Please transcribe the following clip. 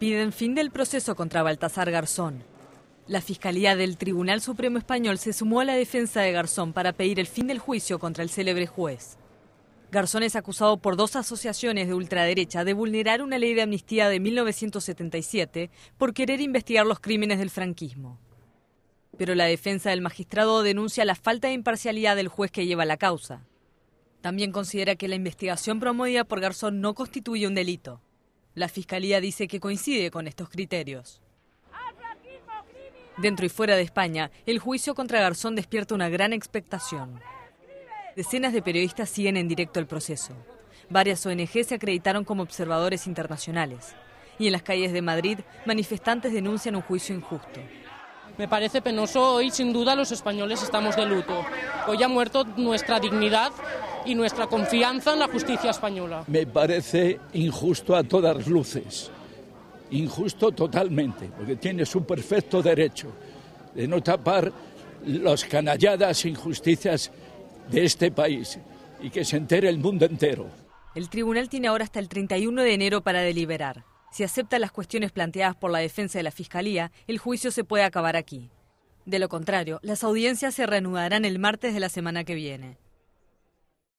Piden fin del proceso contra Baltasar Garzón. La Fiscalía del Tribunal Supremo Español se sumó a la defensa de Garzón para pedir el fin del juicio contra el célebre juez. Garzón es acusado por dos asociaciones de ultraderecha de vulnerar una ley de amnistía de 1977 por querer investigar los crímenes del franquismo. Pero la defensa del magistrado denuncia la falta de imparcialidad del juez que lleva la causa. También considera que la investigación promovida por Garzón no constituye un delito. La Fiscalía dice que coincide con estos criterios. Dentro y fuera de España, el juicio contra Garzón despierta una gran expectación. Decenas de periodistas siguen en directo el proceso. Varias ONG se acreditaron como observadores internacionales. Y en las calles de Madrid, manifestantes denuncian un juicio injusto. Me parece penoso, hoy sin duda los españoles estamos de luto. Hoy ha muerto nuestra dignidad y nuestra confianza en la justicia española. Me parece injusto a todas luces, injusto totalmente, porque tiene su perfecto derecho de no tapar las canalladas injusticias de este país y que se entere el mundo entero. El tribunal tiene ahora hasta el 31 de enero para deliberar. Si aceptan las cuestiones planteadas por la defensa de la Fiscalía, el juicio se puede acabar aquí. De lo contrario, las audiencias se reanudarán el martes de la semana que viene.